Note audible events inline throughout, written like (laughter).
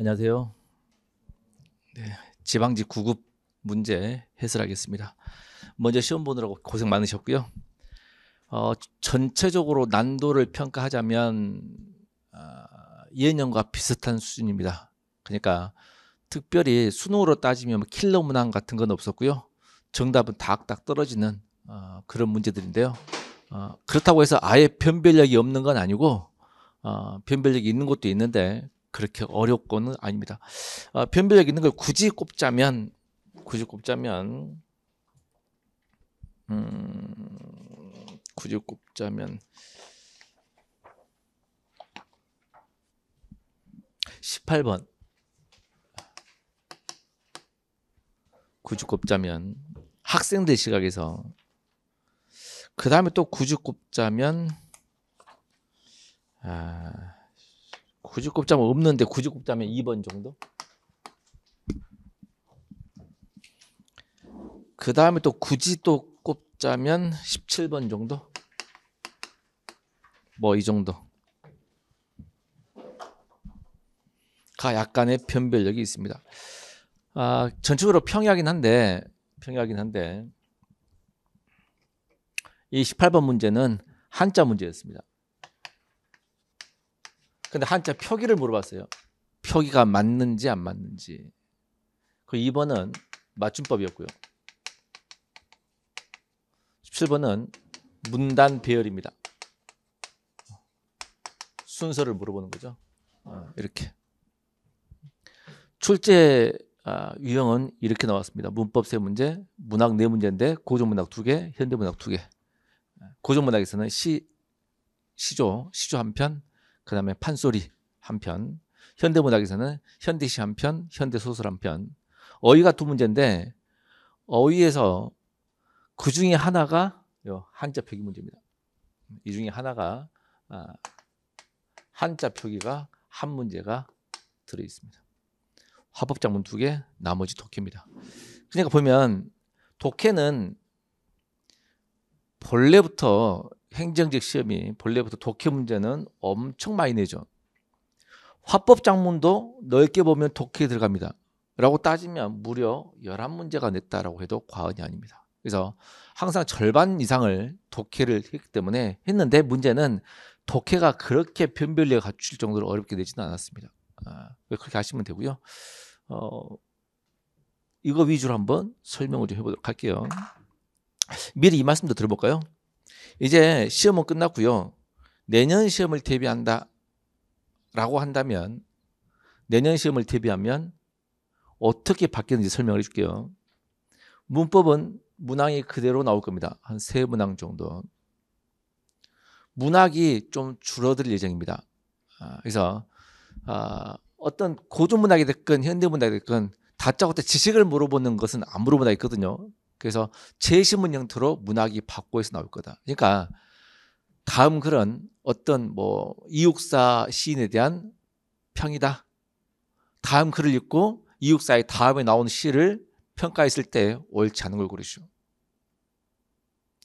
안녕하세요. 네, 지방직 구급 문제 해설하겠습니다. 먼저 시험 보느라고 고생 많으셨고요. 어, 전체적으로 난도를 평가하자면 어, 예년과 비슷한 수준입니다. 그러니까 특별히 수능으로 따지면 뭐 킬러 문항 같은 건 없었고요. 정답은 딱딱 떨어지는 어, 그런 문제들인데요. 어, 그렇다고 해서 아예 변별력이 없는 건 아니고 어, 변별력이 있는 것도 있는데 그렇게 어렵고는 아닙니다. 아, 변별력 있는 걸 굳이 꼽자면 굳이 꼽자면 음, 굳이 꼽자면 18번 굳이 꼽자면 학생들 시각에서 그 다음에 또 굳이 꼽자면 아 굳이 꼽자면 없는데 굳이 꼽자면 2번 정도? 그 다음에 또 굳이 또 꼽자면 17번 정도? 뭐 이 정도 가 약간의 변별력이 있습니다 아, 전적으로 평이하긴 한데 평이하긴 한데 이 18번 문제는 한자 문제였습니다 근데 한자 표기를 물어봤어요. 표기가 맞는지 안 맞는지. 그 2번은 맞춤법이었고요. 17번은 문단 배열입니다. 순서를 물어보는 거죠. 어, 이렇게. 출제 아, 유형은 이렇게 나왔습니다. 문법 세 문제, 문학 네 문제인데 고전문학 두 개, 현대문학 두 개. 아, 고전문학에서는 시, 시조, 시조 한 편, 그 다음에 판소리 한 편, 현대문학에서는 현대시 한 편, 현대소설 한 편, 어휘가 두 문제인데 어휘에서 그 중에 하나가 한자 표기 문제입니다. 이 중에 하나가 아, 한자 표기가 한 문제가 들어 있습니다. 화법장문 두 개, 나머지 독해입니다. 그러니까 보면 독해는 본래부터 행정적 시험이 본래부터 독해 문제는 엄청 많이 내죠. 화법 작문도 넓게 보면 독해에 들어갑니다. 라고 따지면 무려 11문제가 냈다라고 해도 과언이 아닙니다. 그래서 항상 절반 이상을 독해를 했기 때문에 했는데 문제는 독해가 그렇게 변별력을 갖출 정도로 어렵게 되지는 않았습니다. 아, 그렇게 하시면 되고요. 어, 이거 위주로 한번 설명을 좀 해보도록 할게요. 미리 이 말씀도 들어볼까요? 이제 시험은 끝났고요. 내년 시험을 대비한다 라고 한다면 내년 시험을 대비하면 어떻게 바뀌는지 설명을 해줄게요. 문법은 문항이 그대로 나올 겁니다. 한 세 문항 정도. 문학이 좀 줄어들 예정입니다. 아, 그래서 아, 어떤 고전 문학이 됐건 현대 문학이 됐건 다짜고짜 지식을 물어보는 것은 안 물어본다 있거든요 그래서 제시문 형태로 문학이 바꿔서 나올 거다. 그러니까 다음 글은 어떤 뭐 이육사 시인에 대한 평이다. 다음 글을 읽고 이육사의 다음에 나온 시를 평가했을 때 옳지 않은 걸 고르시오.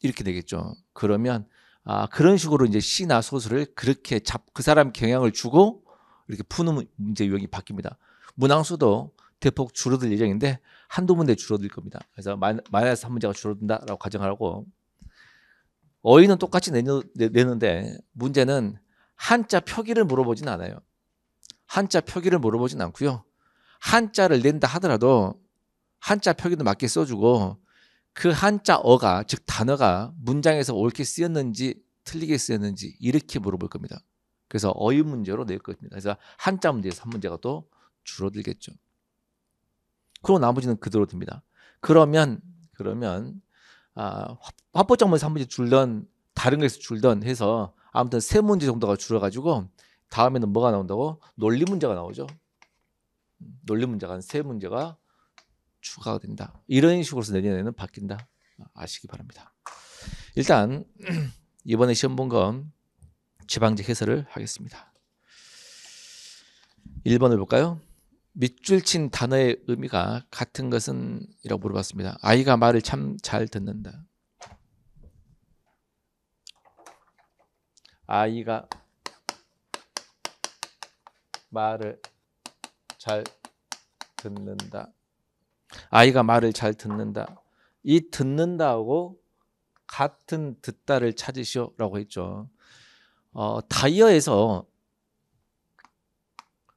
이렇게 되겠죠. 그러면 아, 그런 식으로 이제 시나 소설을 그렇게 잡, 그 사람 경향을 주고 이렇게 푸는 문제 유형이 바뀝니다. 문항수도 대폭 줄어들 예정인데 한두 문제 줄어들 겁니다. 그래서 마이, 마이너스 한 문제가 줄어든다라고 가정하고 어휘는 똑같이 내는, 내는데 문제는 한자 표기를 물어보진 않아요. 한자 표기를 물어보진 않고요. 한자를 낸다 하더라도 한자 표기도 맞게 써주고 그 한자어가 즉 단어가 문장에서 옳게 쓰였는지 틀리게 쓰였는지 이렇게 물어볼 겁니다. 그래서 어휘 문제로 낼 겁니다. 그래서 한자 문제에서 한 문제가 또 줄어들겠죠. 그리고 나머지는 그대로 둡니다. 그러면 그러면 아, 화포장문 3문제 줄던 다른 거에서 줄던 해서 아무튼 세 문제 정도가 줄어가지고 다음에는 뭐가 나온다고 논리 문제가 나오죠. 논리 문제가 한세 문제가 추가가 된다. 이런 식으로 서 내년에는 바뀐다. 아시기 바랍니다. 일단 (clears throat) 이번에 시험 본건 지방직 해설을 하겠습니다. 1번을 볼까요? 밑줄 친 단어의 의미가 같은 것은 이라고 물어봤습니다. 아이가 말을 참 잘 듣는다. 아이가 말을 잘 듣는다. 아이가 말을 잘 듣는다. 이 듣는다하고 같은 듣다를 찾으시오라고 했죠. 어, 다이어에서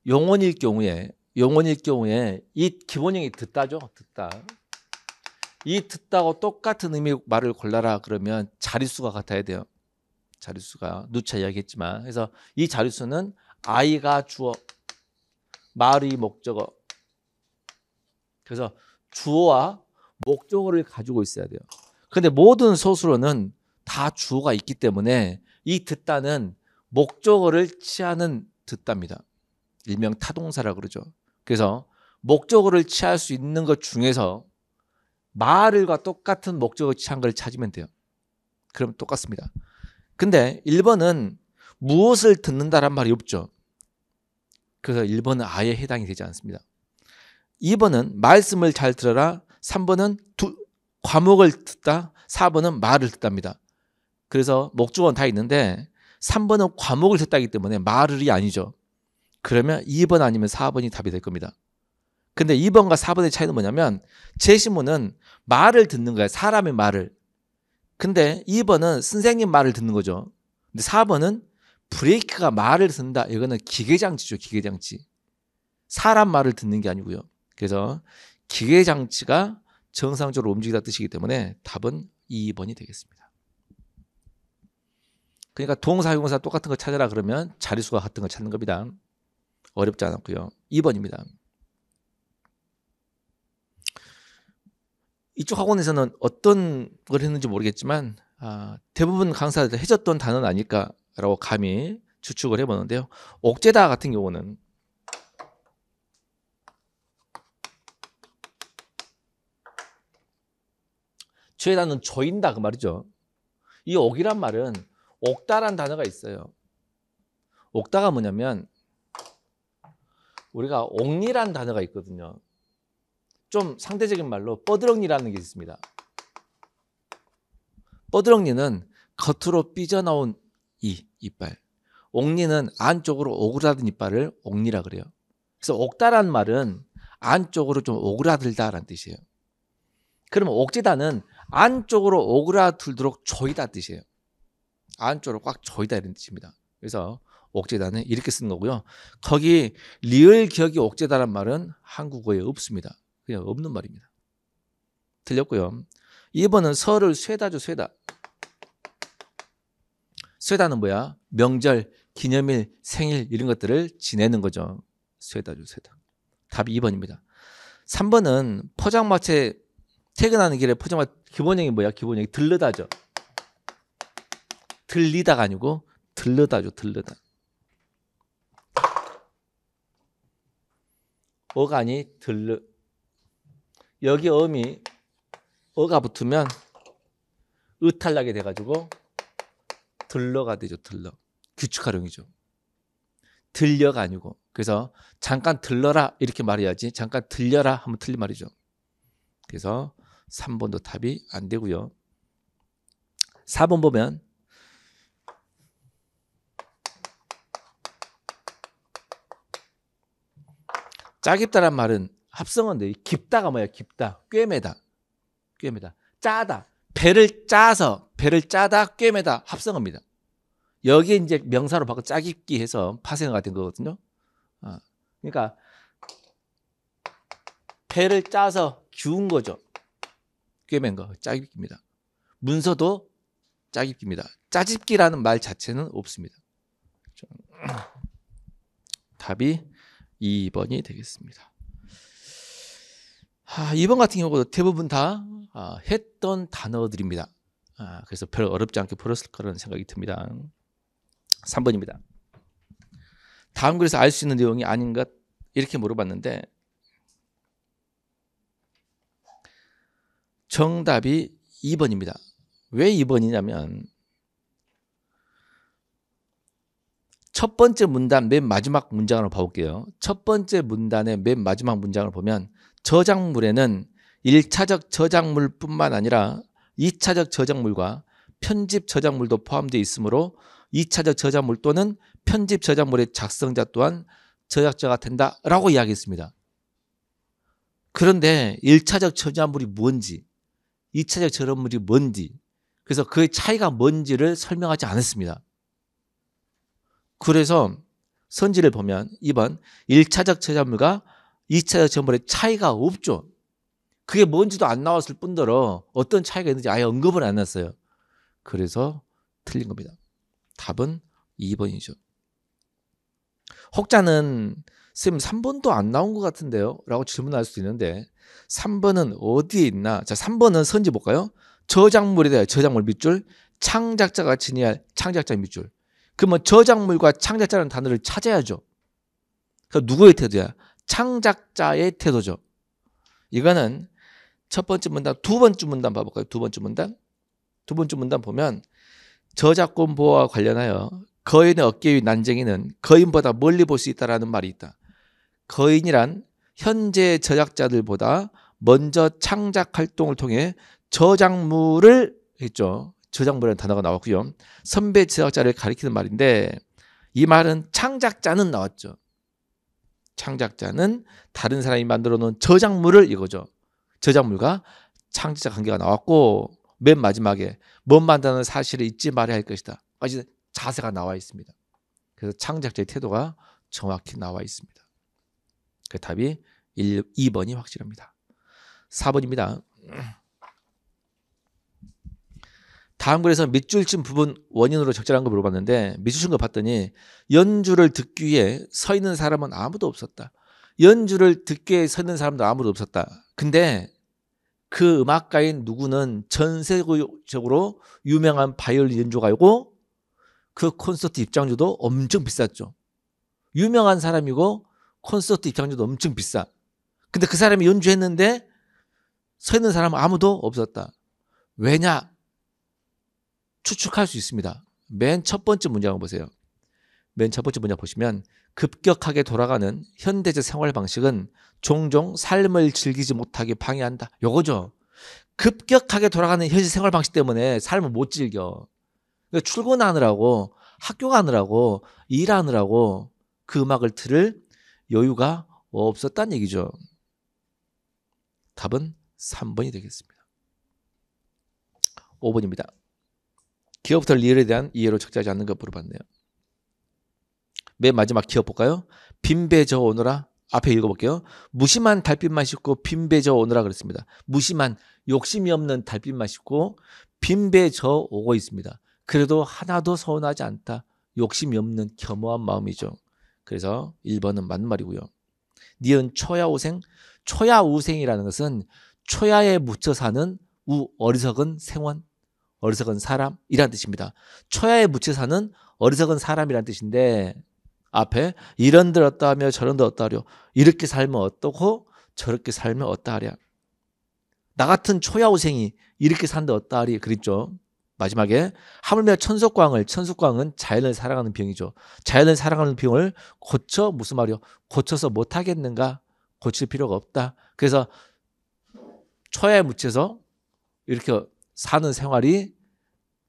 용언일 경우에 영혼일 경우에 이 기본형이 듣다죠. 듣다. 이 듣다고 똑같은 의미 말을 골라라 그러면 자릿수가 같아야 돼요. 자릿수가 누차 이야기했지만 그래서 이 자릿수는 아이가 주어 말이 목적어 그래서 주어와 목적어를 가지고 있어야 돼요. 근데 모든 소수로는 다 주어가 있기 때문에 이 듣다는 목적어를 취하는 듣답니다. 일명 타동사라 그러죠. 그래서 목적어를 취할 수 있는 것 중에서 말과 똑같은 목적어 취한 걸 찾으면 돼요. 그럼 똑같습니다. 근데 1번은 무엇을 듣는다란 말이 없죠. 그래서 1번은 아예 해당이 되지 않습니다. 2번은 말씀을 잘 들어라. 3번은 두, 과목을 듣다. 4번은 말을 듣답니다. 그래서 목적어는 다 있는데 3번은 과목을 듣다기 때문에 말을이 아니죠. 그러면 2번 아니면 4번이 답이 될 겁니다. 근데 2번과 4번의 차이는 뭐냐면 제시문은 말을 듣는 거예요 사람의 말을. 근데 2번은 선생님 말을 듣는 거죠. 근데 4번은 브레이크가 말을 듣는다. 이거는 기계장치죠. 기계장치. 사람 말을 듣는 게 아니고요. 그래서 기계장치가 정상적으로 움직이다 뜻이기 때문에 답은 2번이 되겠습니다. 그러니까 동사형사 똑같은 걸 찾아라 그러면 자릿수가 같은 걸 찾는 겁니다. 어렵지 않았고요. 2번입니다. 이쪽 학원에서는 어떤 걸 했는지 모르겠지만 아, 대부분 강사들 해줬던 단어는 아닐까라고 감히 추측을 해보는데요. 옥제다 같은 경우는 죄다는 조인다 그 말이죠. 이 옥이란 말은 옥다란 단어가 있어요. 옥다가 뭐냐면 우리가 옥리라는 단어가 있거든요. 좀 상대적인 말로 뻐드렁니라는 게 있습니다. 뻐드렁니는 겉으로 삐져나온 이 이빨. 옥니는 안쪽으로 오그라든 이빨을 옥니라 그래요. 그래서 옥다라는 말은 안쪽으로 좀 오그라들다라는 뜻이에요. 그러면 옥지다는 안쪽으로 오그라들도록 조이다 뜻이에요. 안쪽으로 꽉 조이다 이런 뜻입니다. 그래서 옥제다는 이렇게 쓴 거고요. 거기 리을 기억이 옥제다란 말은 한국어에 없습니다. 그냥 없는 말입니다. 들렸고요. 2번은 설을 쇠다죠, 쇠다. 쇠다는 뭐야? 명절, 기념일, 생일 이런 것들을 지내는 거죠. 쇠다죠, 쇠다. 답이 2번입니다. 3번은 포장마차 에 퇴근하는 길에 포장마차 기본형이 뭐야? 기본형이 들르다죠. 들리다가 아니고 들르다죠, 들르다. 어간이 들르 여기 음이 어가 붙으면 으탈락이 돼가지고 들러가 되죠. 들러 규칙활용이죠. 들려가 아니고 그래서 잠깐 들러라 이렇게 말해야지 잠깐 들려라 하면 틀린 말이죠. 그래서 3번도 답이 안 되고요. 4번 보면 짜깁다란 말은 합성어인데 깊다가 뭐야? 깊다, 꿰매다, 꿰매다, 짜다. 배를 짜서 배를 짜다, 꿰매다 합성어입니다. 여기에 이제 명사로 바꿔 짜깁기 해서 파생어가 된 거거든요. 어. 그러니까 배를 짜서 기운 거죠. 꿰맨 거 짜깁기입니다. 문서도 짜깁기입니다. 짜집기라는 말 자체는 없습니다. 그렇죠? 답이 2번이 되겠습니다. 아, 2번 같은 경우도 대부분 다 아, 했던 단어들입니다. 아, 그래서 별 어렵지 않게 풀었을 거라는 생각이 듭니다. 3번입니다. 다음 글에서 알 수 있는 내용이 아닌가 이렇게 물어봤는데 정답이 2번입니다. 왜 2번이냐면 첫 번째 문단 맨 마지막 문장으로 봐볼게요. 첫 번째 문단의 맨 마지막 문장을 보면 저작물에는 1차적 저작물뿐만 아니라 2차적 저작물과 편집 저작물도 포함되어 있으므로 2차적 저작물 또는 편집 저작물의 작성자 또한 저작자가 된다라고 이야기했습니다. 그런데 1차적 저작물이 뭔지, 2차적 저작물이 뭔지, 그래서 그의 차이가 뭔지를 설명하지 않았습니다. 그래서 선지를 보면 2번 1차적 저작물과 2차적 저작물의 차이가 없죠. 그게 뭔지도 안 나왔을 뿐더러 어떤 차이가 있는지 아예 언급을 안 했어요. 그래서 틀린 겁니다. 답은 2번이죠. 혹자는 선생님 3번도 안 나온 것 같은데요? 라고 질문할 수도 있는데 3번은 어디에 있나? 자 3번은 선지 볼까요? 저작물이대요 저작물 밑줄 창작자가 지니할 창작자 밑줄 그러면 뭐 저작물과 창작자라는 단어를 찾아야죠. 그 누구의 태도야? 창작자의 태도죠. 이거는 첫 번째 문단, 두 번째 문단 봐볼까요? 두 번째 문단? 두 번째 문단 보면 저작권 보호와 관련하여 거인의 어깨 위 난쟁이는 거인보다 멀리 볼 수 있다라는 말이 있다. 거인이란 현재 저작자들보다 먼저 창작 활동을 통해 저작물을 했죠. 저작물이라는 단어가 나왔고요. 선배 제작자를 가리키는 말인데 이 말은 창작자는 나왔죠. 창작자는 다른 사람이 만들어 놓은 저작물을 이거죠. 저작물과 창작자 관계가 나왔고 맨 마지막에 못 만드는 사실을 잊지 말아야 할 것이다. 까지 자세가 나와 있습니다. 그래서 창작자의 태도가 정확히 나와 있습니다. 그 답이 1, 2번이 확실합니다. 4번입니다. 다음 글에서 밑줄 친 부분 원인으로 적절한 걸 물어봤는데 밑줄 친거 봤더니 연주를 듣기 위해 서 있는 사람은 아무도 없었다. 연주를 듣기 위해 서 있는 사람도 아무도 없었다. 근데 그 음악가인 누구는 전 세계적으로 유명한 바이올린 연주가이고 그 콘서트 입장료도 엄청 비쌌죠. 유명한 사람이고 콘서트 입장료도 엄청 비싸. 근데 그 사람이 연주했는데 서 있는 사람 은 아무도 없었다. 왜냐? 추측할 수 있습니다. 맨 첫 번째 문장 을 보세요. 맨 첫 번째 문장 보시면 급격하게 돌아가는 현대적 생활 방식은 종종 삶을 즐기지 못하게 방해한다. 요거죠. 급격하게 돌아가는 현실 생활 방식 때문에 삶을 못 즐겨. 그러니까 출근하느라고 학교 가느라고 일하느라고 그 음악을 틀을 여유가 없었다는 얘기죠. 답은 3번이 되겠습니다. 5번입니다. 기업부터 리얼에 대한 이해로 적절하지 않는 것물어 봤네요. 맨 마지막 기업 볼까요? 빈배 저 오너라 앞에 읽어볼게요. 무심한 달빛만 있고 빈배 저 오너라 그랬습니다. 무심한 욕심이 없는 달빛만 있고 빈배 저 오고 있습니다. 그래도 하나도 서운하지 않다. 욕심이 없는 겸허한 마음이죠. 그래서 1번은 맞는 말이고요. 니은 초야우생. 초야우생이라는 것은 초야에 묻혀 사는 우 어리석은 생원 어리석은 사람이란 뜻입니다. 초야의 무치사는 어리석은 사람이란 뜻인데 앞에 이런 들었다 하며 저런 들었다 하려 이렇게 살면 어떻고 저렇게 살면 어떠하랴 나 같은 초야우생이 이렇게 산다 어떠하리 그랬죠. 마지막에 하물며 천석광을 천석광은 자연을 사랑하는 병이죠. 자연을 사랑하는 병을 고쳐 무슨 말이요? 고쳐서 못하겠는가? 고칠 필요가 없다. 그래서 초야에 묻혀서 이렇게 사는 생활이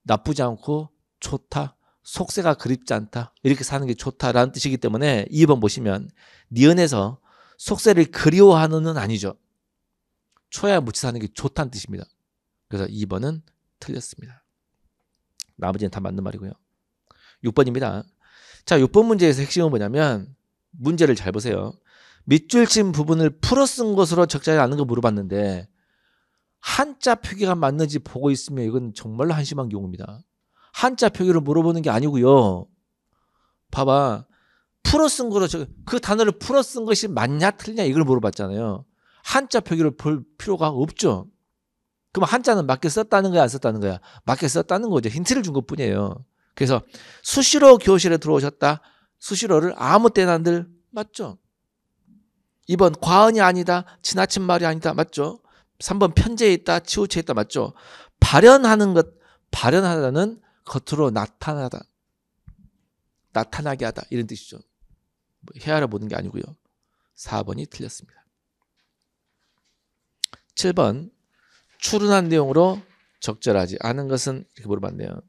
나쁘지 않고 좋다. 속세가 그립지 않다. 이렇게 사는 게 좋다라는 뜻이기 때문에 2번 보시면 니은에서 속세를 그리워하는은 아니죠. 초야 묻히 사는 게 좋다는 뜻입니다. 그래서 2번은 틀렸습니다. 나머지는 다 맞는 말이고요. 6번입니다. 자, 6번 문제에서 핵심은 뭐냐면 문제를 잘 보세요. 밑줄 친 부분을 풀어 쓴 것으로 적절하지 않은 거 물어봤는데 한자 표기가 맞는지 보고 있으면 이건 정말로 한심한 경우입니다. 한자 표기를 물어보는 게 아니고요. 봐봐. 풀어 쓴 거로 그 단어를 풀어 쓴 것이 맞냐 틀리냐 이걸 물어봤잖아요. 한자 표기를 볼 필요가 없죠. 그럼 한자는 맞게 썼다는 거야 안 썼다는 거야? 맞게 썼다는 거죠. 힌트를 준 것뿐이에요. 그래서 수시로 교실에 들어오셨다. 수시로를 아무 때나 늘 맞죠. 이번 과언이 아니다. 지나친 말이 아니다. 맞죠? 3번 편재에 있다, 치우쳐 있다 맞죠? 발현하는 것, 발현하다는 겉으로 나타나다. 나타나게 하다 이런 뜻이죠. 뭐 헤아려 보는 게 아니고요. 4번이 틀렸습니다. 7번 출론한 내용으로 적절하지 않은 것은 이렇게 물어봤네요.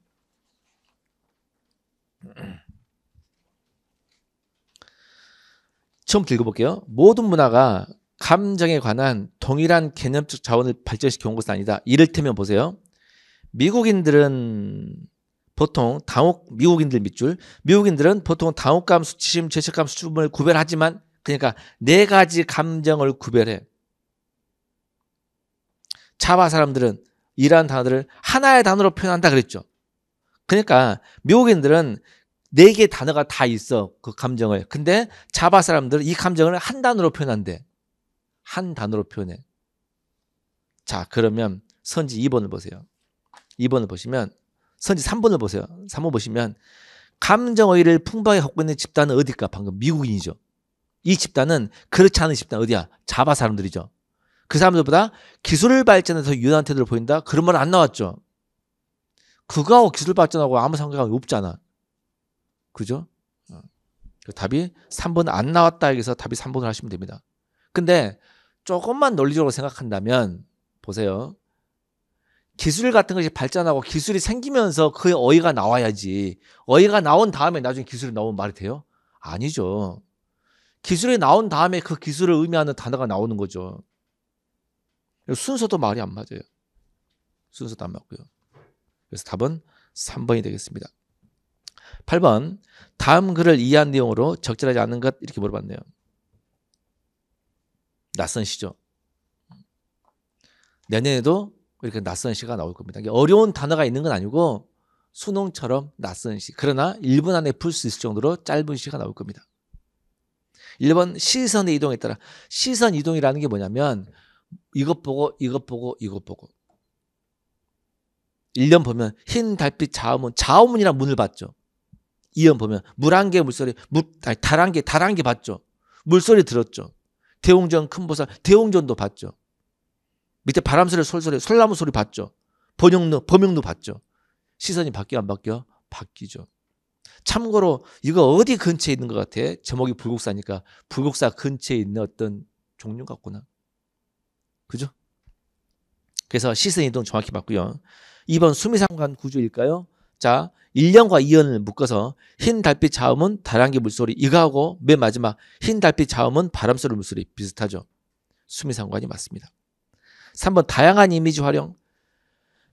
처음부 읽어볼게요. 모든 문화가 감정에 관한 동일한 개념적 자원을 발전시켜 온 것은 아니다. 이를테면 보세요. 미국인들은 보통 당혹 미국인들 밑줄 미국인들은 보통 당혹감, 수치심, 죄책감, 수치심을 구별하지만 그러니까 네 가지 감정을 구별해. 자바 사람들은 이러한 단어들을 하나의 단어로 표현한다 그랬죠. 그러니까 미국인들은 네개 단어가 다 있어 그 감정을. 근데 자바 사람들은 이 감정을 한 단어로 표현한대. 한 단어로 표현해. 자, 그러면 선지 2번을 보세요. 2번을 보시면 선지 3번을 보세요. 3번 보시면 감정의를 풍부하게 갖고 있는 집단은 어디일까? 방금 미국인이죠. 이 집단은 그렇지 않은 집단 어디야? 자바 사람들이죠. 그 사람들보다 기술 발전해서유난한 태도를 보인다? 그런 말안 나왔죠. 그거하고 기술 발전하고 아무 상관이 없잖아. 그죠? 어. 그 답이 3번 안 나왔다 여기서 답이 3번을 하시면 됩니다. 근데 조금만 논리적으로 생각한다면 보세요. 기술 같은 것이 발전하고 기술이 생기면서 그 어이가 나와야지. 어이가 나온 다음에 나중에 기술이 나오면 말이 돼요? 아니죠. 기술이 나온 다음에 그 기술을 의미하는 단어가 나오는 거죠. 순서도 말이 안 맞아요. 순서도 안 맞고요. 그래서 답은 3번이 되겠습니다. 8번. 다음 글을 이해한 내용으로 적절하지 않은 것 이렇게 물어봤네요. 낯선 시죠. 내년에도 이렇게 낯선 시가 나올 겁니다. 어려운 단어가 있는 건 아니고 수능처럼 낯선 시. 그러나 1분 안에 풀 수 있을 정도로 짧은 시가 나올 겁니다. 1번 시선의 이동에 따라 시선 이동이라는 게 뭐냐면 이것 보고 이것 보고 이것 보고 1년 보면 흰 달빛 자음은 자음문이란 문을 봤죠. 2년 보면 물 한 개 물소리 물 달한 개 달 한 개 봤죠. 물소리 들었죠. 대웅전 큰 보살, 대웅전도 봤죠. 밑에 바람 소리 솔솔해 솔나무 소리 봤죠. 번영루 범영루 봤죠. 시선이 바뀌어 안 바뀌어? 바뀌죠. 참고로 이거 어디 근처에 있는 것 같아? 제목이 불국사니까 불국사 근처에 있는 어떤 종류 같구나. 그죠? 그래서 시선 이동 정확히 봤고요이번 수미상관 구조일까요? 자, 1년과 2년을 묶어서 흰 달빛 자음은 다량기 물소리 이거하고 맨 마지막 흰 달빛 자음은 바람소리 물소리 비슷하죠. 수미상관이 맞습니다. 3번 다양한 이미지 활용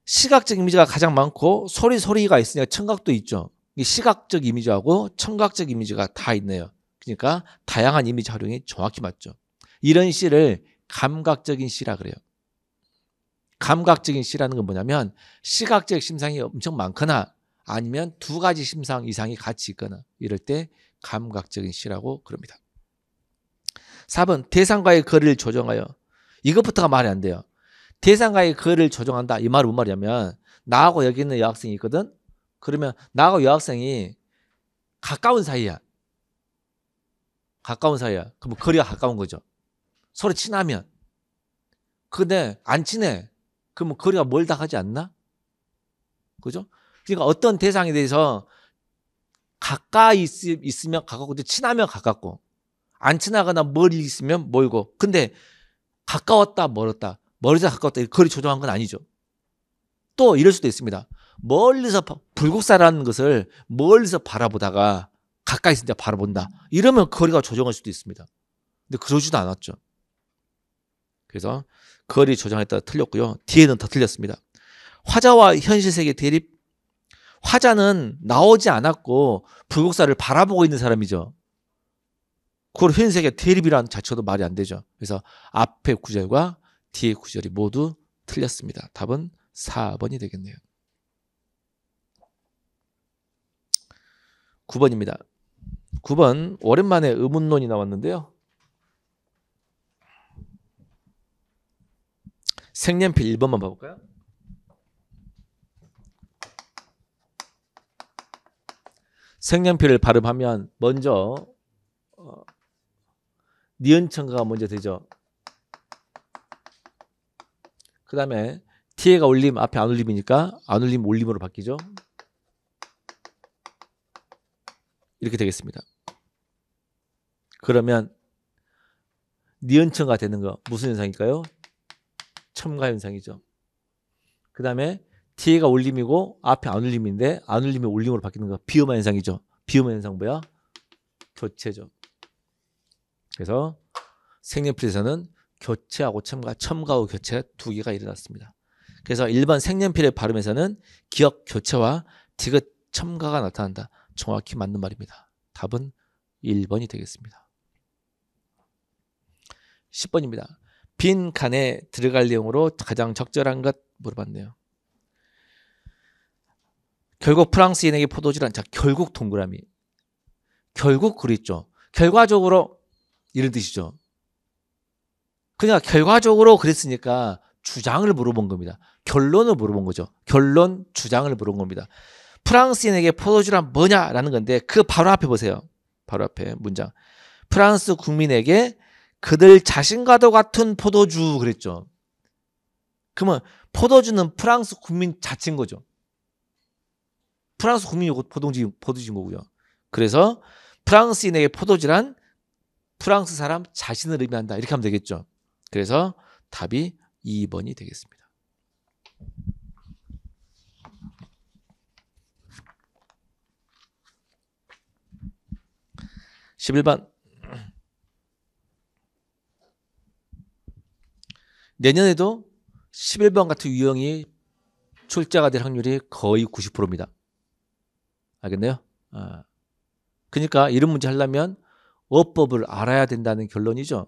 시각적 이미지가 가장 많고 소리 소리가 있으니까 청각도 있죠. 시각적 이미지하고 청각적 이미지가 다 있네요. 그러니까 다양한 이미지 활용이 정확히 맞죠. 이런 시를 감각적인 시라 그래요. 감각적인 시라는 건 뭐냐면 시각적 심상이 엄청 많거나 아니면 두 가지 심상 이상이 같이 있거나 이럴 때 감각적인 시라고 그럽니다. 4번 대상과의 거리를 조정하여 이것부터가 말이 안 돼요. 대상과의 거리를 조정한다. 이 말은 뭔 말이냐면 나하고 여기 있는 여학생이 있거든. 그러면 나하고 여학생이 가까운 사이야. 가까운 사이야. 그럼 뭐 거리가 가까운 거죠. 서로 친하면. 근데 안 친해. 그러면 뭐 거리가 멀다 하지 않나? 그죠? 그러니까 어떤 대상에 대해서 가까이 있, 으면 가깝고 친하면 가깝고 안 친하거나 멀리 있으면 멀고 근데 가까웠다 멀었다 멀리서 가까웠다 거리 조정한 건 아니죠. 또 이럴 수도 있습니다. 멀리서 불국사라는 것을 멀리서 바라보다가 가까이 있을 때 바라본다. 이러면 거리가 조정할 수도 있습니다. 근데 그러지도 않았죠. 그래서 거리 조정했다라 틀렸고요. 뒤에는 더 틀렸습니다. 화자와 현실 세계 대립 화자는 나오지 않았고 불국사를 바라보고 있는 사람이죠. 그걸 현색의 대립이라는 자체도 말이 안 되죠. 그래서 앞의 구절과 뒤의 구절이 모두 틀렸습니다. 답은 4번이 되겠네요. 9번입니다. 9번 오랜만에 의문론이 나왔는데요. 색연필 1번만 봐볼까요? 생년필을 발음하면 먼저 어, 니은 첨가가 먼저 되죠. 그 다음에 t가 올림 앞에 안 올림이니까 안 올림 올림으로 바뀌죠. 이렇게 되겠습니다. 그러면 니은첨가 되는 거 무슨 현상일까요? 첨가 현상이죠. 그 다음에 뒤에가 올림이고 앞에 안올림인데 안올림이 올림으로 바뀌는 거비음화 현상이죠. 비음화 현상 뭐야? 교체죠. 그래서 색연필에서는 교체하고 첨가, 첨가하고 교체 두 개가 일어났습니다. 그래서 일반 색연필의 발음에서는 기억 교체와 디귿 첨가가 나타난다. 정확히 맞는 말입니다. 답은 1번이 되겠습니다. 10번입니다. 빈 칸에 들어갈 내용으로 가장 적절한 것 물어봤네요. 결국 프랑스인에게 포도주란 자 결국 동그라미. 결국 그랬죠. 결과적으로 이런 뜻이죠. 그러니까 결과적으로 그랬으니까 주장을 물어본 겁니다. 결론을 물어본 거죠. 결론 주장을 물어본 겁니다. 프랑스인에게 포도주란 뭐냐라는 건데 그 바로 앞에 보세요. 바로 앞에 문장. 프랑스 국민에게 그들 자신과도 같은 포도주 그랬죠. 그러면 포도주는 프랑스 국민 자체인 거죠. 프랑스 국민이 포도지, 포도지인 거고요. 그래서 프랑스인에게 포도지란 프랑스 사람 자신을 의미한다. 이렇게 하면 되겠죠. 그래서 답이 2번이 되겠습니다. 1 1번 내년에도 1 1번 같은 유형이 출제가 될 확률이 거의 9 0입니다 알겠네요? 어. 그러니까 이런 문제 하려면 어법을 알아야 된다는 결론이죠.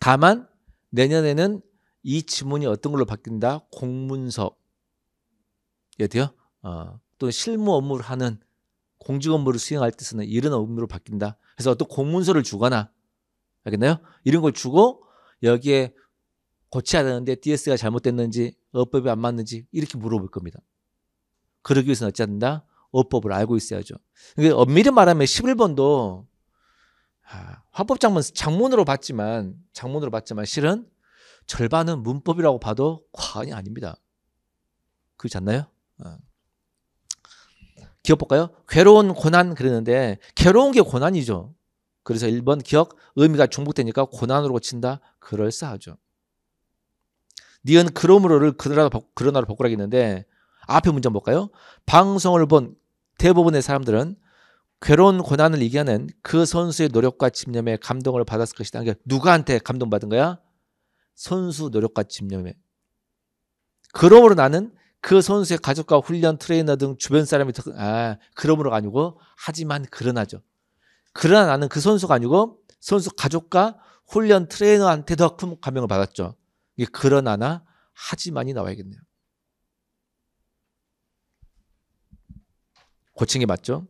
다만 내년에는 이 지문이 어떤 걸로 바뀐다? 공문서. 예돼요? 어. 또 실무 업무를 하는 공직 업무를 수행할 때 쓰는 이런 업무로 바뀐다. 그래서 어떤 공문서를 주거나 알겠나요? 이런 걸 주고 여기에 고쳐야 되는데 DS가 잘못됐는지 어법이 안 맞는지 이렇게 물어볼 겁니다. 그러기 위해서는 어찌 한다? 어법을 알고 있어야죠. 그러니까 엄밀히 어, 말하면 11번도 아, 화법장문 장문으로 봤지만 장문으로 봤지만 실은 절반은 문법이라고 봐도 과언이 아닙니다. 그렇지 않나요? 어. 기억 볼까요? 괴로운 고난 그랬는데 괴로운 게 고난이죠. 그래서 1번 기억 의미가 중복되니까 고난으로 고친다. 그럴싸하죠. 니은 그러므로를 그러나로, 그러 바꾸라고 했는데 앞에 문장 볼까요? 방송을 본 대부분의 사람들은 괴로운 고난을 이겨낸 그 선수의 노력과 집념에 감동을 받았을 것이다. 그러 니까 누구한테 감동받은 거야? 선수 노력과 집념에. 그러므로 나는 그 선수의 가족과 훈련 트레이너 등 주변 사람이 아, 그러므로가 아니고 하지만 그러나죠. 그러나 나는 그 선수가 아니고 선수 가족과 훈련 트레이너한테 더 큰 감명을 받았죠. 이게 그러나나 하지만이 나와야겠네요. 고친 게 맞죠?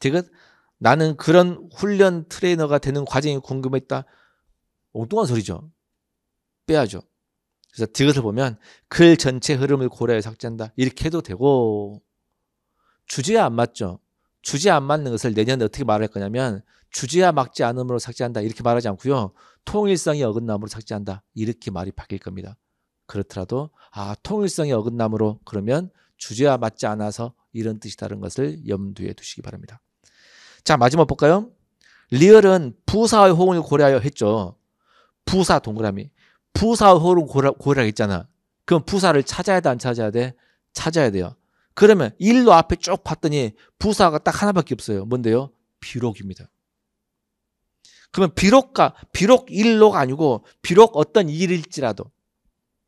지금 나는 그런 훈련 트레이너가 되는 과정이 궁금했다. 엉뚱한 소리죠. 빼야죠. 그래서 디귿을 보면 글 전체 흐름을 고려해 삭제한다. 이렇게 해도 되고 주제에 안 맞죠. 주제에 안 맞는 것을 내년에 어떻게 말할 거냐면 주제와 맞지 않음으로 삭제한다. 이렇게 말하지 않고요. 통일성이 어긋남으로 삭제한다. 이렇게 말이 바뀔 겁니다. 그렇더라도 아 통일성이 어긋남으로 그러면 주제와 맞지 않아서 이런 뜻이다른 것을 염두에 두시기 바랍니다. 자, 마지막 볼까요? 리얼은 부사의 호응을 고려하여 했죠. 부사 동그라미. 부사의 호응을 고려, 고려하겠잖아 그럼 부사를 찾아야 돼, 안 찾아야 돼? 찾아야 돼요. 그러면 일로 앞에 쭉 봤더니 부사가 딱 하나밖에 없어요. 뭔데요? 비록입니다. 그러면 비록과 비록 일로가 아니고 비록 어떤 일일지라도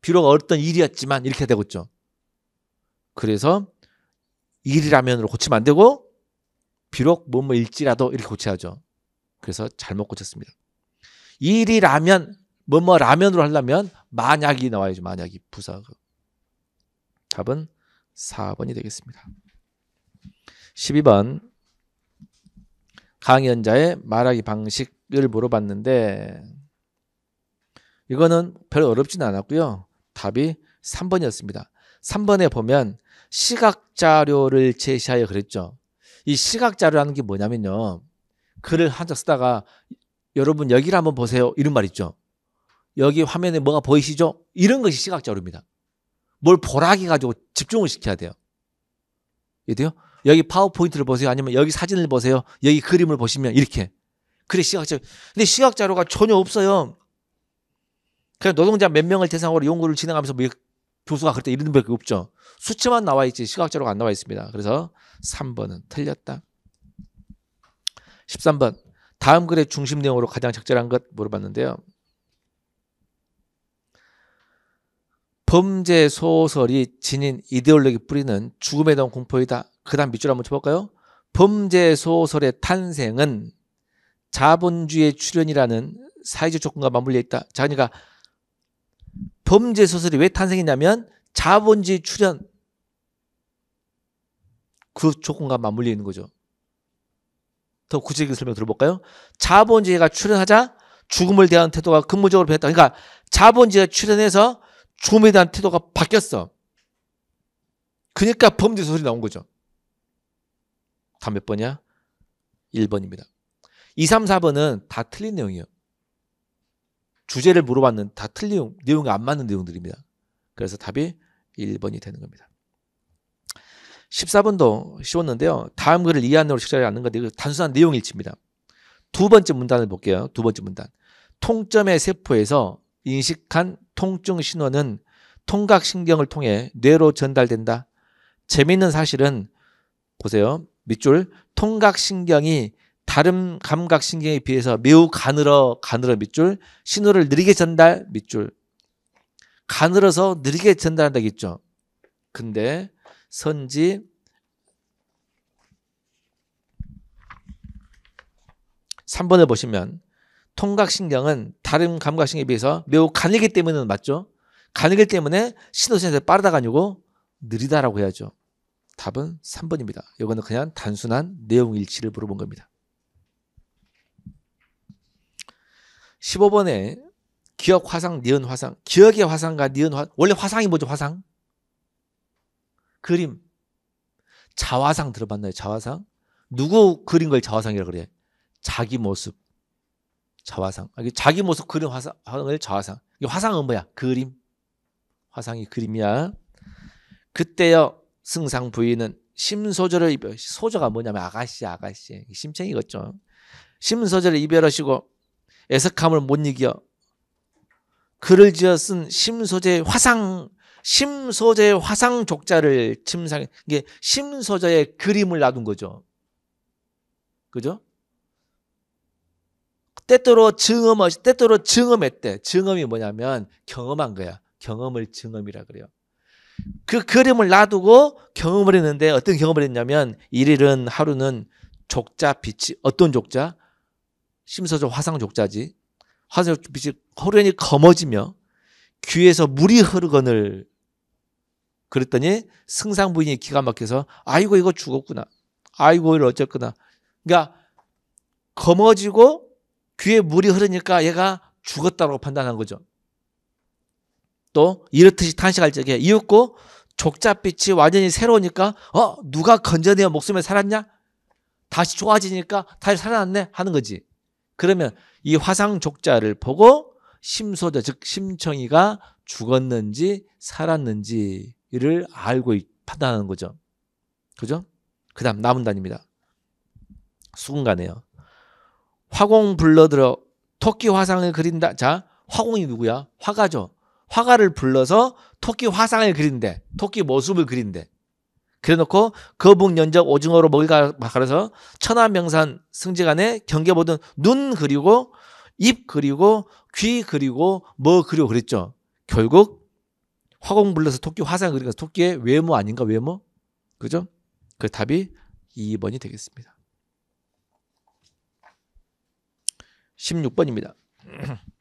비록 어떤 일이었지만 이렇게 되겠죠. 그래서 일이라면으로 고치면 안 되고 비록 뭐뭐일지라도 이렇게 고쳐야죠. 그래서 잘못 고쳤습니다. 일이라면 뭐뭐 라면으로 하려면 만약이 나와야죠. 만약이 부사가. 답은 4번이 되겠습니다. 12번 강연자의 말하기 방식을 물어봤는데 이거는 별로 어렵진 않았고요. 답이 3번이었습니다. 3번에 보면 시각 자료를 제시하여 그랬죠. 이 시각 자료라는 게 뭐냐면요. 글을 한 장 쓰다가 여러분 여기를 한번 보세요. 이런 말 있죠. 여기 화면에 뭐가 보이시죠? 이런 것이 시각 자료입니다. 뭘 보라기 가지고 집중을 시켜야 돼요. 이해돼요? 여기 파워포인트를 보세요. 아니면 여기 사진을 보세요. 여기 그림을 보시면 이렇게. 그래 시각자료. 근데 시각자료가 전혀 없어요. 그냥 노동자 몇 명을 대상으로 연구를 진행하면서 뭐 교수가 그랬다 이런 밖에 없죠. 수치만 나와 있지 시각적으로안 나와 있습니다. 그래서 3번은 틀렸다. 13번 다음 글의 중심 내용으로 가장 적절한 것 물어봤는데요. 범죄 소설이 지닌 이데올로기 뿌리는 죽음에 대한 공포이다. 그 다음 밑줄 한번 쳐볼까요? 범죄 소설의 탄생은 자본주의의 출현이라는 사회적 조건과 맞물려 있다. 자, 그러니까 범죄 소설이 왜 탄생했냐면 자본주의 출현 그 조건과 맞물려 있는 거죠. 더 구체적인 설명 들어볼까요? 자본주의가 출현하자 죽음을 대한 태도가 근본적으로 변했다. 그러니까 자본주의가 출현해서 죽음에 대한 태도가 바뀌었어. 그러니까 범죄 소설이 나온 거죠. 다몇 번이야? 1번입니다. 2, 3, 4번은 다 틀린 내용이에요. 주제를 물어봤는데 다 틀린 내용이 안 맞는 내용들입니다. 그래서 답이 1번이 되는 겁니다. 14번도 쉬웠는데요. 다음 글을 이 안으로 식자리 않는 건데 단순한 내용 일치입니다. 두 번째 문단을 볼게요. 두 번째 문단. 통점의 세포에서 인식한 통증 신호는 통각신경을 통해 뇌로 전달된다. 재미있는 사실은 보세요. 밑줄 통각신경이 다른 감각신경에 비해서 매우 가늘어 가늘어 밑줄 신호를 느리게 전달 밑줄 가늘어서 느리게 전달한다겠죠 근데 선지 3번에 보시면 통각신경은 다른 감각신경에 비해서 매우 가늘기 때문에 맞죠. 가늘기 때문에 신호신에서 빠르다가 아니고 느리다라고 해야죠. 답은 3번입니다 이거는 그냥 단순한 내용 일치를 물어본 겁니다. 15번에 기억 화상, 니은 화상. 기억의 화상과 니은 화상. 원래 화상이 뭐죠? 화상? 그림. 자화상 들어봤나요? 자화상? 누구 그린 걸 자화상이라고 그래? 자기 모습. 자화상. 아, 자기 모습 그린 화상을 자화상. 이 화상은 뭐야? 그림. 화상이 그림이야. 그때요. 승상 부인은 심소절을 입 소저가 뭐냐면 아가씨 아가씨 심청이겠죠. 심소절을 이별하시고 애석함을 못 이겨 글을 지어 쓴 심소재 화상 심소재 화상 족자를 침상 이게 심소재의 그림을 놔둔 거죠. 그죠? 때때로 증험 때때로 증험했대. 증험이 뭐냐면 경험한 거야. 경험을 증험이라 그래요. 그 그림을 놔두고 경험을 했는데 어떤 경험을 했냐면 일일은 하루는 족자 빛이 어떤 족자? 심서조 화상족자지 화상족빛이 허련히 검어지며 귀에서 물이 흐르거늘 그랬더니 승상 부인이 기가 막혀서 아이고 이거 죽었구나 아이고 이거어쨌구나 그러니까 검어지고 귀에 물이 흐르니까 얘가 죽었다고 판단한 거죠. 또 이렇듯이 탄식할 적에 이윽고 족자빛이 완전히 새로우니까 어 누가 건져내어 목숨에 살았냐? 다시 좋아지니까 다시 살아났네 하는 거지. 그러면 이 화상족자를 보고 심소자 즉 심청이가 죽었는지 살았는지를 알고 판단하는 거죠. 그죠? 그 다음 남은 단입니다. 수군가네요. 화공 불러들어 토끼 화상을 그린다. 자, 화공이 누구야? 화가죠. 화가를 불러서 토끼 화상을 그린대. 토끼 모습을 그린대. 그래놓고 거북 연적 오징어로 먹이 가려서 천하명산 승지간에 경계 보던 눈 그리고 입 그리고 귀 그리고 뭐 그리고 그랬죠. 결국 화공 불러서 토끼 화상 그리고 토끼의 외모 아닌가 외모? 그죠? 그 답이 2번이 되겠습니다. 16번입니다. (clears throat)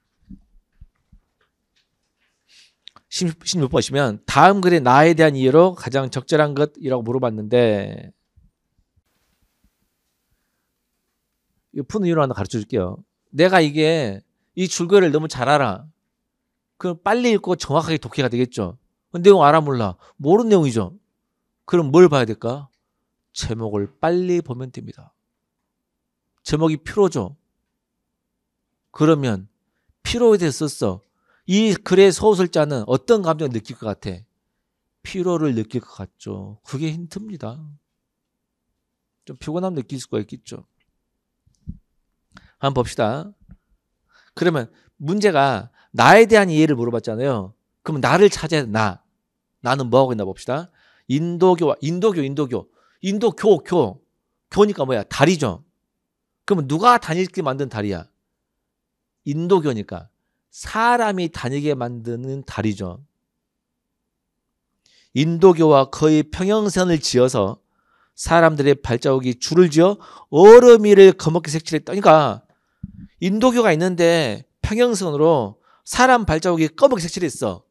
16번 보시면 다음 글에 나에 대한 이해로 가장 적절한 것이라고 물어봤는데 이 푸는 이유를 하나 가르쳐 줄게요. 내가 이게 이 줄거리를 너무 잘 알아. 그럼 빨리 읽고 정확하게 독해가 되겠죠. 근데 내용 알아 몰라. 모르는 내용이죠. 그럼 뭘 봐야 될까? 제목을 빨리 보면 됩니다. 제목이 필요죠. 그러면 필요에 대해서 썼어. 이 글의 소설자는 어떤 감정을 느낄 것 같아? 피로를 느낄 것 같죠. 그게 힌트입니다. 좀 피곤함 느낄 수가 있겠죠. 한번 봅시다. 그러면 문제가 나에 대한 이해를 물어봤잖아요. 그럼 나를 찾아야 돼, 나. 나는 뭐하고 있나 봅시다. 인도교, 인도교, 인도교. 인도교, 교. 교니까 뭐야? 다리죠. 그러면 누가 다닐게 만든 다리야? 인도교니까. 사람이 다니게 만드는 다리죠. 인도교와 거의 평행선을 지어서 사람들의 발자국이 줄을 지어 얼음 위를 검게 색칠했다니까 인도교가 있는데 평행선으로 사람 발자국이 검게 색칠했어.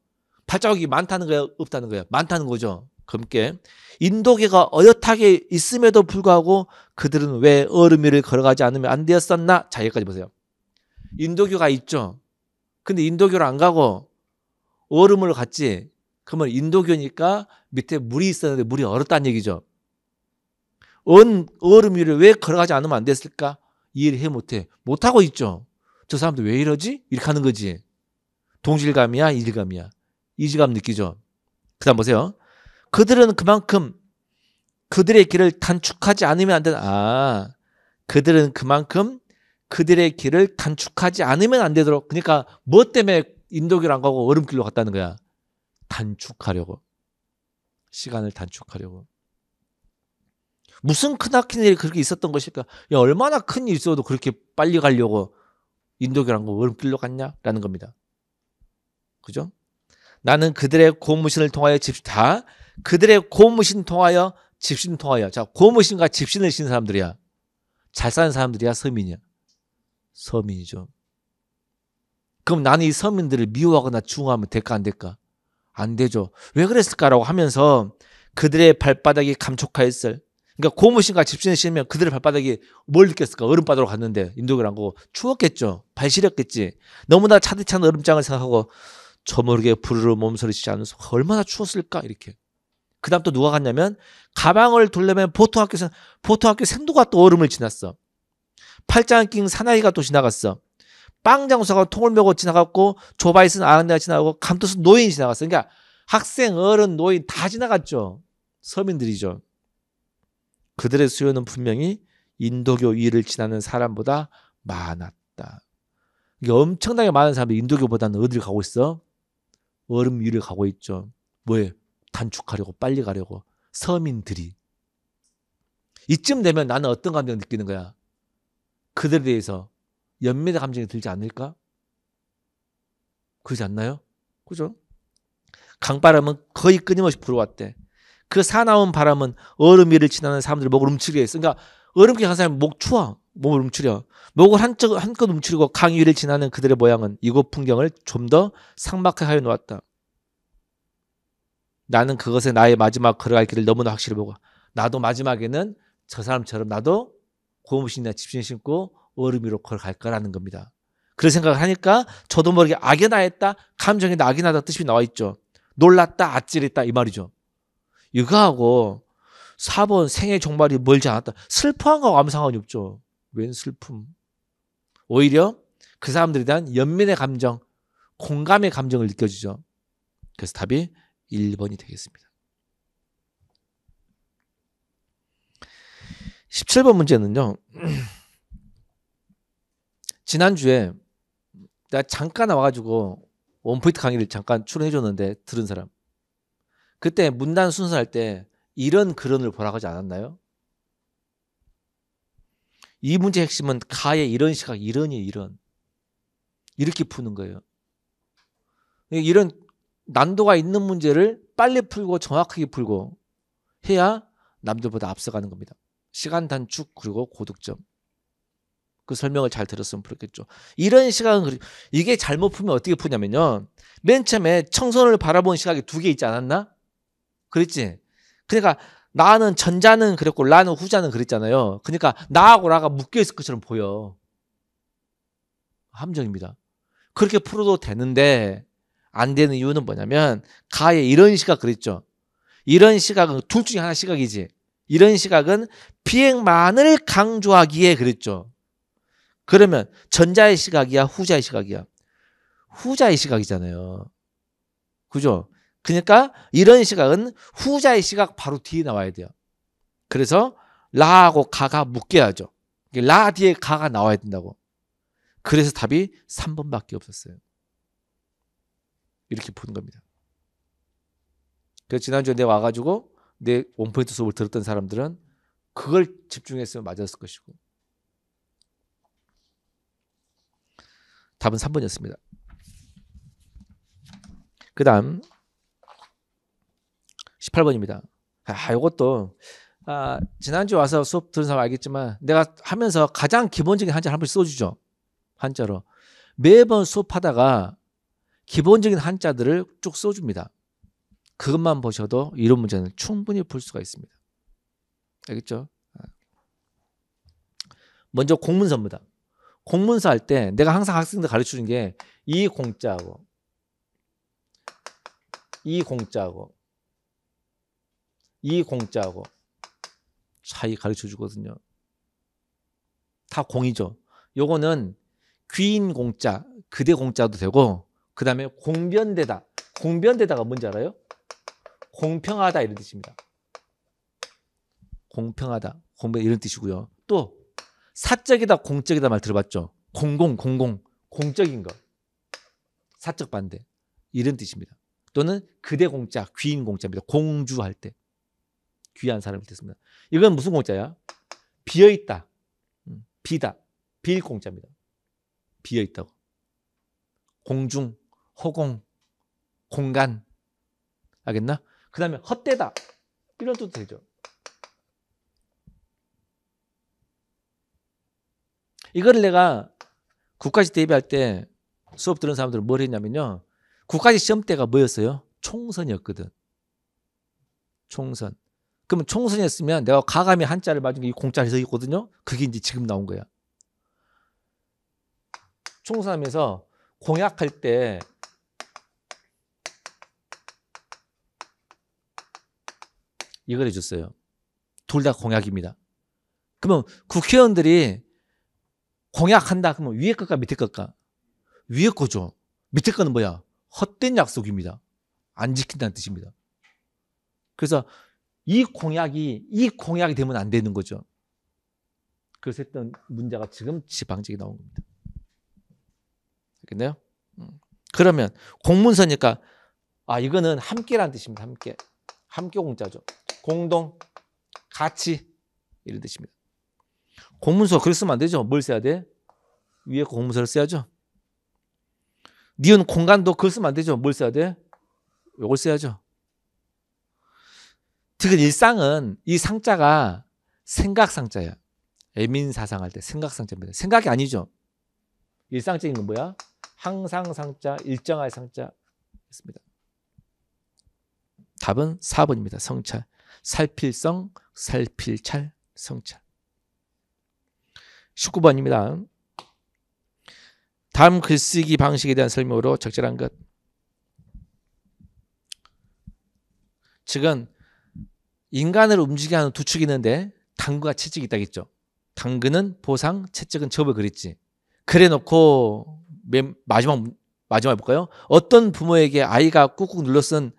발자국이 많다는 거야, 없다는 거야. 많다는 거죠. 검게. 인도계가 어엿하게 있음에도 불구하고 그들은 왜 얼음 위를 걸어가지 않으면 안 되었었나? 자, 여기까지 보세요. 인도교가 있죠. 근데 인도교를 안 가고 얼음을 갔지. 그러면 인도교니까 밑에 물이 있었는데 물이 얼었다는 얘기죠. 언, 얼음 위를 왜 걸어가지 않으면 안 됐을까? 이해를 해 못해. 못하고 있죠. 저 사람들 왜 이러지? 이렇게 하는 거지. 동질감이야, 이질감이야. 이질감 느끼죠. 그 다음 보세요. 그들은 그만큼 그들의 길을 단축하지 않으면 안 된다. 아, 그들은 그만큼 그들의 길을 단축하지 않으면 안 되도록 그러니까 뭐 때문에 인도길 안 가고 얼음길로 갔다는 거야 단축하려고 시간을 단축하려고 무슨 큰아큰 일이 그렇게 있었던 것일까 야, 얼마나 큰 일이 있어도 그렇게 빨리 가려고 인도길 안 가고 얼음길로 갔냐라는 겁니다 그죠? 나는 그들의 고무신을 통하여 집신 다 그들의 고무신 통하여 집신 통하여 자 고무신과 집신을 신 사람들이야 잘 사는 사람들이야 서민이야 서민이죠. 그럼 나는 이 서민들을 미워하거나 중화하면 될까 안 될까? 안 되죠. 왜 그랬을까라고 하면서 그들의 발바닥이 감촉하였을. 그러니까 고무신과 집신을 신으면 그들의 발바닥이 뭘 느꼈을까? 얼음바다로 갔는데 인도교를 안고 추웠겠죠. 발시렸겠지. 너무나 차디찬 얼음장을 생각하고 저 모르게 부르르 몸서리치지 않아서 얼마나 추웠을까? 이렇게. 그 다음 또 누가 갔냐면 가방을 돌려면 보통 학교에서 보통 학교 생도가 또 얼음을 지났어. 팔짱 낀 사나이가 또 지나갔어. 빵 장수가 통을 메고 지나갔고 조 바이슨 아흔데가 지나가고 감토스 노인 이 지나갔어. 그러니까 학생, 어른, 노인 다 지나갔죠. 서민들이죠. 그들의 수요는 분명히 인도교 위를 지나는 사람보다 많았다. 이게 엄청나게 많은 사람들이 인도교보다는 어디를 가고 있어? 얼음 위를 가고 있죠. 뭐 왜? 단축하려고 빨리 가려고 서민들이 이쯤 되면 나는 어떤 감정 을 느끼는 거야? 그들에 대해서 연민의 감정이 들지 않을까? 그러지 않나요? 그죠? 강바람은 거의 끊임없이 불어왔대. 그 사나운 바람은 얼음 위를 지나는 사람들을 목을 움츠리게 했어. 그러니까 얼음길 간 사람이 목 추워. 몸을 움츠려. 목을 한쪽, 한껏 움츠리고 강 위를 지나는 그들의 모양은 이곳 풍경을 좀 더 삭막하게 하여 놓았다. 나는 그것에 나의 마지막 걸어갈 길을 너무나 확실히 보고 나도 마지막에는 저 사람처럼 나도 고무신이나 집신 신고 얼음이로 걸갈까라는 겁니다. 그런 생각을 하니까 저도 모르게 악연하였다, 감정이 낙인하다 뜻이 나와 있죠. 놀랐다, 아찔했다 이 말이죠. 이거하고 4번 생애 종말이 멀지 않았다. 슬퍼한 거하고 아무 상관이 없죠. 웬 슬픔. 오히려 그 사람들에 대한 연민의 감정, 공감의 감정을 느껴지죠. 그래서 답이 1번이 되겠습니다. 17번 문제는요. 지난주에 내가 잠깐 나와가지고 원포인트 강의를 잠깐 출연해줬는데 들은 사람. 그때 문단 순서할 때 이런 글언을 보라고 하지 않았나요? 이 문제의 핵심은 가의 이런 시각, 이런이 이런. 이렇게 푸는 거예요. 이런 난도가 있는 문제를 빨리 풀고 정확하게 풀고 해야 남들보다 앞서가는 겁니다. 시간 단축 그리고 고득점. 그 설명을 잘 들었으면 그렇겠죠. 이런 시각은 이게 잘못 풀면 어떻게 푸냐면요. 맨 처음에 청소년을 바라보는 시각이 두 개 있지 않았나? 그랬지. 그러니까 나는 전자는 그랬고 나는 후자는 그랬잖아요. 그러니까 나하고 나가 묶여 있을 것처럼 보여. 함정입니다. 그렇게 풀어도 되는데 안 되는 이유는 뭐냐면 가에 이런 시각 그랬죠. 이런 시각은 둘 중에 하나 시각이지. 이런 시각은 비행만을 강조하기에 그랬죠. 그러면 전자의 시각이야, 후자의 시각이야? 후자의 시각이잖아요. 그죠? 그러니까 이런 시각은 후자의 시각 바로 뒤에 나와야 돼요. 그래서 라하고 가가 묶여야죠. 라 뒤에 가가 나와야 된다고. 그래서 답이 3번밖에 없었어요. 이렇게 보는 겁니다. 그래서 지난주에 내가 와가지고 내 원포인트 수업을 들었던 사람들은 그걸 집중했으면 맞았을 것이고 답은 3번이었습니다. 그 다음 18번입니다. 아, 이것도 아, 지난주 와서 수업 들은 사람 알겠지만 내가 하면서 가장 기본적인 한자를 한 번씩 써주죠. 한자로. 매번 수업하다가 기본적인 한자들을 쭉 써줍니다. 그것만 보셔도 이런 문제는 충분히 풀 수가 있습니다. 알겠죠? 아. 먼저 공문서입니다. 공문서 할 때 내가 항상 학생들 가르치는 게 이공짜고이공짜고이공짜고 차이 가르쳐 주거든요. 다 공이죠. 요거는 귀인 공짜 그대 공짜도 되고 그 다음에 공변대다. 공변대다가 뭔지 알아요? 공평하다 이런 뜻입니다. 공평하다, 공평 이런 뜻이고요. 또 사적이다, 공적이다 말 들어봤죠? 공공, 공공, 공적인 것, 사적 반대 이런 뜻입니다. 또는 그대 공짜, 귀인 공짜입니다. 공주할 때 귀한 사람을 뜻입니다. 이건 무슨 공짜야? 비어 있다, 음, 비다, 비일 공짜입니다. 비어 있다고. 공중, 허공, 공간, 알겠나? 그 다음에 헛되다. 이런 뜻도 되죠. 이걸 내가 국가시 대비할 때 수업 들은 사람들은 뭘 했냐면요. 국가시 시험 때가 뭐였어요? 총선이었거든. 총선. 그러면 총선이었으면 내가 가감이 한자를 맞은 게 공짜로 서 있거든요. 그게 이제 지금 나온 거야. 총선하면서 공약할 때 이걸 해줬어요. 둘 다 공약입니다. 그러면 국회의원들이 공약한다 그러면 위에 것과 밑에 것과 위에 거죠. 밑에 거는 뭐야? 헛된 약속입니다. 안 지킨다는 뜻입니다. 그래서 이 공약이 이 공약이 되면 안 되는 거죠. 그래서 했던 문제가 지금 지방직이 나온 겁니다. 알겠나요? 음. 그러면 공문서니까 아 이거는 함께라는 뜻입니다. 함께 함께 공짜죠. 공동, 같이 이런 뜻입니다. 공문서 그렇게 쓰면 안 되죠. 뭘 써야 돼? 위에 공문서를 써야죠. 니은 공간도 그걸 쓰면 안 되죠. 뭘 써야 돼? 요걸 써야죠. 특히 일상은 이 상자가 생각 상자예 애민 사상할 때 생각 상자입니다. 생각이 아니죠. 일상적인 건 뭐야? 항상 상자, 일정할 상자 있습니다. 답은 4번입니다. 성찰. 살필성, 살필찰, 성찰. 19번입니다. 다음 글쓰기 방식에 대한 설명으로 적절한 것. 즉은 인간을 움직이게 하는 두 축이 있는데 당구와 채찍이 있다겠죠. 당근은 보상, 채찍은 접을 그랬지. 그래 놓고 맨 마지막 마지막 볼까요? 어떤 부모에게 아이가 꾹꾹 눌러 쓴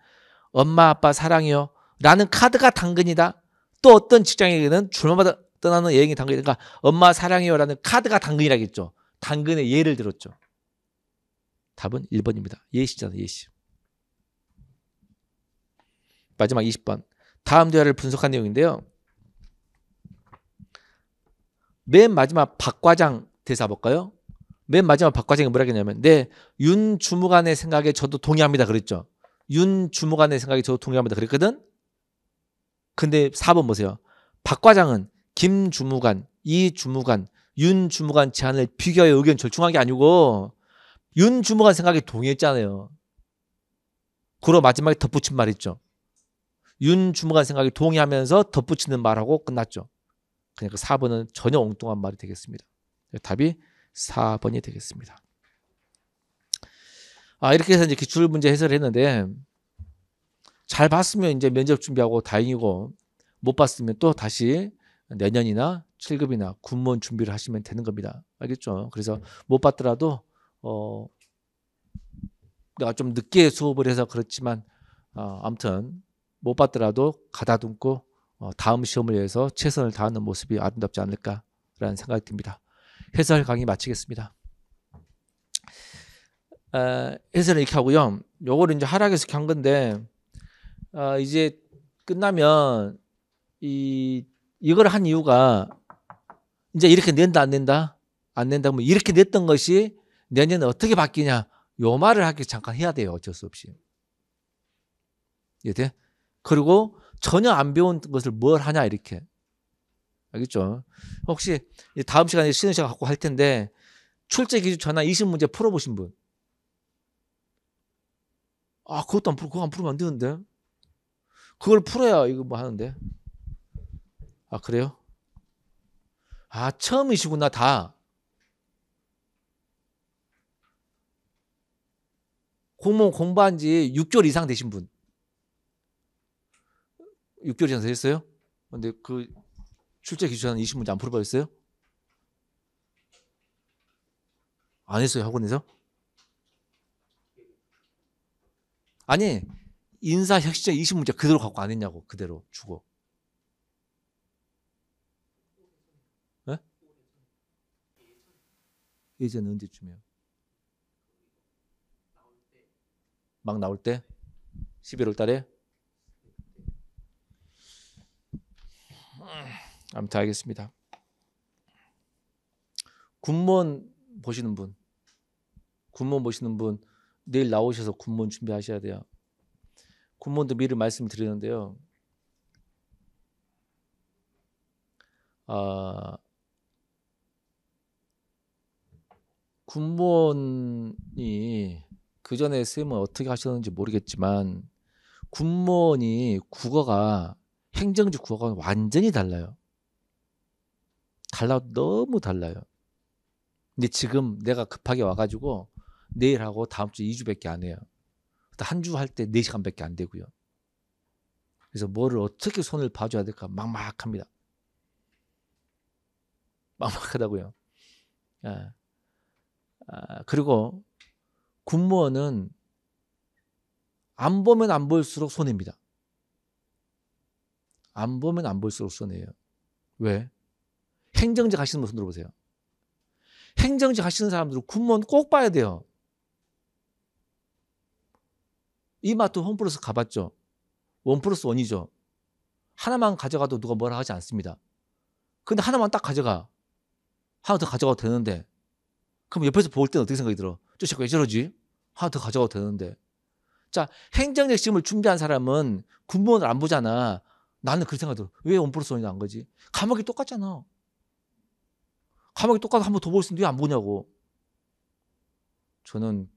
엄마 아빠 사랑이요. 라는 카드가 당근이다. 또 어떤 직장에게는 주말마다 떠나는 여행이 당근이다. 그러니까 엄마 사랑해요 라는 카드가 당근이라겠죠. 당근의 예를 들었죠. 답은 1번입니다. 예시잖아요. 예시. 마지막 20번. 다음 대화를 분석한 내용인데요. 맨 마지막 박과장 대사 볼까요? 맨 마지막 박과장이 뭐라 했냐면 네, 윤 주무관의 생각에 저도 동의합니다. 그랬죠. 윤 주무관의 생각에 저도 동의합니다. 그랬거든. 근데 4번 보세요. 박 과장은 김 주무관, 이 주무관, 윤 주무관 제안을 비교하여 의견 절충한 게 아니고 윤 주무관 생각에 동의했잖아요. 그러 마지막에 덧붙인 말 있죠. 윤 주무관 생각에 동의하면서 덧붙이는 말하고 끝났죠. 그러니까 4번은 전혀 엉뚱한 말이 되겠습니다. 답이 4번이 되겠습니다. 아, 이렇게 해서 이제 기출 문제 해설을 했는데 잘 봤으면 이제 면접 준비하고 다행이고 못 봤으면 또 다시 내년이나 7급이나 군무원 준비를 하시면 되는 겁니다. 알겠죠? 그래서 못 봤더라도 어 내가 좀 늦게 수업을 해서 그렇지만 어, 아무튼 못 봤더라도 가다듬고 어, 다음 시험을 위해서 최선을 다하는 모습이 아름답지 않을까라는 생각이 듭니다. 해설 강의 마치겠습니다. 에, 해설은 이렇게 하고요. 요거를 이제 하락에서 한 건데 어, 이제 끝나면 이 이걸 한 이유가 이제 이렇게 낸다 안 낸다 안 낸다 뭐 이렇게 냈던 것이 내년에 어떻게 바뀌냐 요 말을 하기 잠깐 해야 돼요 어쩔 수 없이 이해 그리고 전혀 안 배운 것을 뭘 하냐 이렇게 알겠죠? 혹시 다음 시간에 쉬는 시간 갖고 할 텐데 출제 기준 전화 20문제 풀어보신 분? 아 그것도 안 풀고 그거 안 풀면 안 되는데 그걸 풀어야 이거 뭐 하는데. 아, 그래요? 아, 처음이시구나, 다. 공무원 공부한 지 6개월 이상 되신 분. 6개월 이상 되셨어요? 근데 그 출제 기준은 20문제 안 풀어봤어요? 안 했어요, 학원에서? 아니, 인사혁신자 20문제 그대로 갖고 안 했냐고 그대로 주고 네? 예? 예전 언제쯤이요? 막 나올 때? 11월 달에? 아무튼 알겠습니다. 군무원 보시는 분, 군무원 보시는 분 내일 나오셔서 군무원 준비하셔야 돼요. 군무원들 미리 말씀드리는데요. 아, 군무원이 그 전에 쌤은 어떻게 하셨는지 모르겠지만 군무원이 국어가 행정직 국어가 완전히 달라요. 달라 너무 달라요. 근데 지금 내가 급하게 와가지고 내일하고 다음 주 2주밖에 안 해요. 한주할때 4시간밖에 안 되고요. 그래서 뭐를 어떻게 손을 봐줘야 될까 막막합니다. 막막하다고요. 아, 아, 그리고 군무원은 안 보면 안 볼수록 손해입니다. 안 보면 안 볼수록 손해예요. 왜? 행정직 하시는 분들 들어보세요. 행정직 하시는 사람들은 군무원 꼭 봐야 돼요. 이마트 홈플러스 가봤죠. 원 플러스 원이죠. 하나만 가져가도 누가 뭐라 하지 않습니다. 근데 하나만 딱 가져가. 하나 더 가져가도 되는데. 그럼 옆에서 볼 때는 어떻게 생각이 들어? 저 새끼 왜 저러지? 하나 더 가져가도 되는데. 자, 행정적 시험을 준비한 사람은 군무원을 안 보잖아. 나는 그렇게 생각이 들어. 왜원 플러스 원이 난 거지? 감옥이 똑같잖아. 감옥이 똑같아 한번 더 볼 수 있는데 왜 안 보냐고. 저는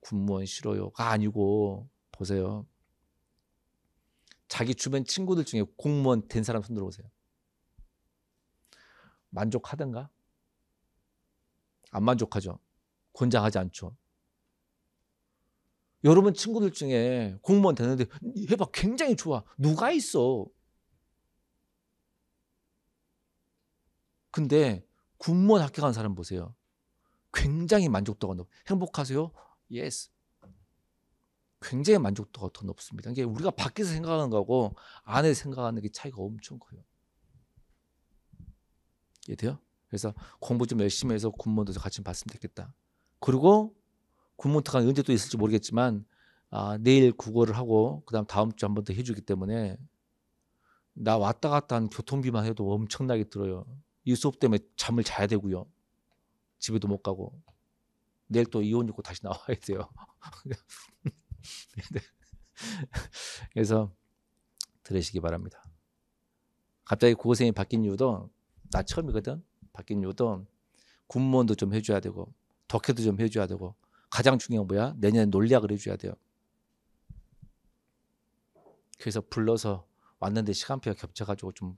군무원 싫어요가 아니고 보세요. 자기 주변 친구들 중에 공무원 된 사람 손 들어보세요. 만족하던가? 안 만족하죠. 권장하지 않죠. 여러분 친구들 중에 공무원 되는데 해봐 굉장히 좋아. 누가 있어? 근데 군무원 합격한 사람 보세요. 굉장히 만족도가 높아. 행복하세요? 예스. 굉장히 만족도가 더 높습니다. 이게 우리가 밖에서 생각하는 거하고 안에 생각하는 게 차이가 엄청 커요. 이해돼요? 그래서 공부 좀 열심히 해서 군무원도 같이 봤으면 좋겠다. 그리고 군무원 특강 언제 또 있을지 모르겠지만 아, 내일 국어를 하고 그다음 다음 주 한 번 더 해주기 때문에 나 왔다 갔다 한 교통비만 해도 엄청나게 들어요. 이 수업 때문에 잠을 자야 되고요. 집에도 못 가고 내일 또 이혼 입고 다시 나와야 돼요. (laughs) (laughs) 그래서 들으시기 바랍니다. 갑자기 고생이 바뀐 이유도 나 처음이거든. 바뀐 이유도 군무원도 좀 해줘야 되고 덕회도 좀 해줘야 되고 가장 중요한 뭐야? 내년에 논리학을 해줘야 돼요. 그래서 불러서 왔는데 시간표가 겹쳐가지고 좀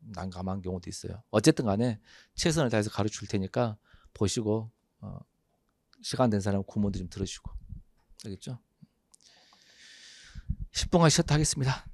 난감한 경우도 있어요. 어쨌든 간에 최선을 다해서 가르칠 테니까 보시고 어, 시간 된 사람은 구문도 좀 들으시고 알겠죠? 10분간 쉬었다 하겠습니다.